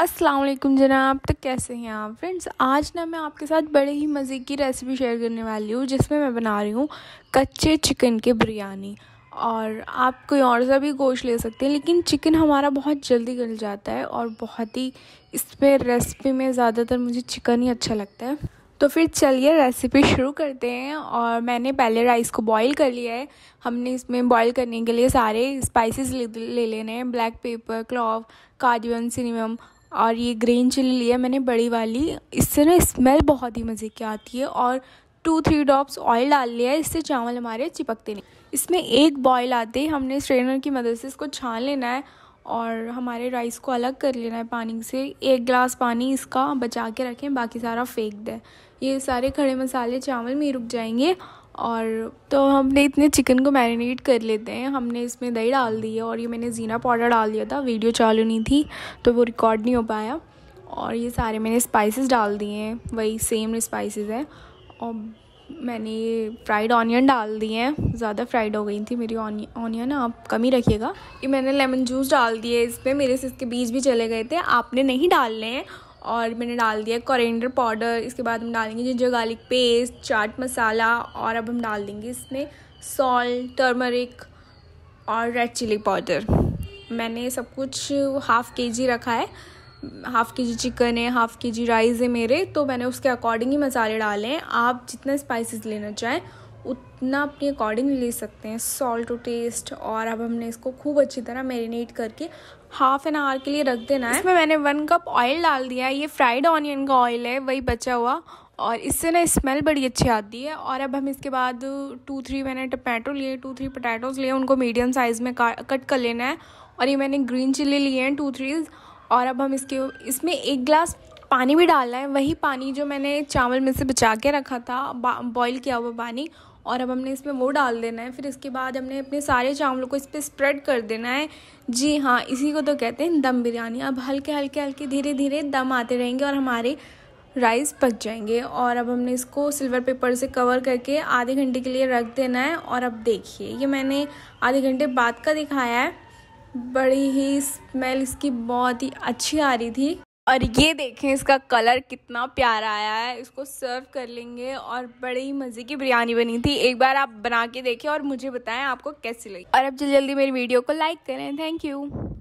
असलम जनाब तो कैसे हैं आप फ्रेंड्स आज ना मैं आपके साथ बड़े ही मज़े की रेसिपी शेयर करने वाली हूँ जिसमें मैं बना रही हूँ कच्चे चिकन के बिरयानी और आप कोई और सा भी गोश्त ले सकते हैं लेकिन चिकन हमारा बहुत जल्दी गल जाता है और बहुत ही इस पर रेसिपी में ज़्यादातर मुझे चिकन ही अच्छा लगता है तो फिर चलिए रेसिपी शुरू करते हैं और मैंने पहले राइस को बॉईल कर लिया है हमने इसमें बॉईल करने के लिए सारे स्पाइसेस ले, लेने हैं black pepper clove cardamom cinnamon और ये ग्रीन चिली लिया मैंने बड़ी वाली इससे ना स्मेल बहुत ही मज़े की आती है और टू थ्री ड्रॉप्स ऑयल डाल लिया है इससे चावल हमारे चिपकते नहीं इसमें एक बॉयल आते ही हमने स्ट्रेनर की मदद से इसको छान लेना है और हमारे राइस को अलग कर लेना है पानी से एक गिलास पानी इसका बचा के रखें बाकी सारा फेंक दें ये सारे खड़े मसाले चावल में ही रुक जाएंगे और तो हमने इतने चिकन को मैरिनेट कर लेते हैं हमने इसमें दही डाल दी है और ये मैंने जीना पाउडर डाल दिया था वीडियो चालू नहीं थी तो वो रिकॉर्ड नहीं हो पाया और ये सारे मैंने स्पाइसेस डाल दिए हैं वही सेम स्पाइसेस हैं और मैंने फ्राइड ऑनियन डाल दिए हैं ज़्यादा फ्राइड हो गई थी मेरी ऑनियन आप कम ही रखिएगा ये मैंने लेमन जूस डाल दिए इस पर मेरे से इसके बीज भी चले गए थे आपने नहीं डालने हैं और मैंने डाल दिया कॉरेंडर पाउडर इसके बाद हम डालेंगे ginger garlic paste chaat masala और अब हम डाल देंगे इसमें सॉल्ट टर्मरिक और रेड चिली पाउडर मैंने सब कुछ हाफ़ के जी रखा है हाफ़ के जी चिकन है हाफ़ के जी राइस है मेरे तो मैंने उसके अकॉर्डिंग ही मसाले डाले हैं आप जितना स्पाइसेस लेना चाहें उतना अपने अकॉर्डिंग ले सकते हैं सॉल्ट टू टेस्ट और अब हमने इसको खूब अच्छी तरह मैरिनेट करके हाफ एन आवर के लिए रख देना है इसमें मैंने वन कप ऑयल डाल दिया है ये फ्राइड ऑनियन का ऑयल है वही बचा हुआ और इससे ना स्मेल बड़ी अच्छी आती है और अब हम इसके बाद टू थ्री मैंने टमाटो लिए टू थ्री पटैटोज़ लिए उनको मीडियम साइज़ में कट कर लेना है और ये मैंने ग्रीन चिल्ली लिए हैं टू थ्रीज़ और अब हम इसके इसमें एक गिलास पानी भी डालना है वही पानी जो मैंने चावल में से बचा के रखा था बॉईल किया हुआ पानी और अब हमने इसमें वो डाल देना है फिर इसके बाद हमने अपने सारे चावलों को इस पर स्प्रेड कर देना है जी हाँ इसी को तो कहते हैं दम बिरयानी अब हल्के हल्के हल्के धीरे धीरे दम आते रहेंगे और हमारे राइस पक जाएंगे और अब हमने इसको सिल्वर पेपर से कवर करके आधे घंटे के लिए रख देना है और अब देखिए ये मैंने आधे घंटे बाद का दिखाया है बड़ी ही स्मेल इसकी बहुत ही अच्छी आ रही थी और ये देखें इसका कलर कितना प्यारा आया है इसको सर्व कर लेंगे और बड़े ही मज़े की बिरयानी बनी थी एक बार आप बना के देखें और मुझे बताएं आपको कैसी लगी और अब जल्दी जल्दी मेरी वीडियो को लाइक करें थैंक यू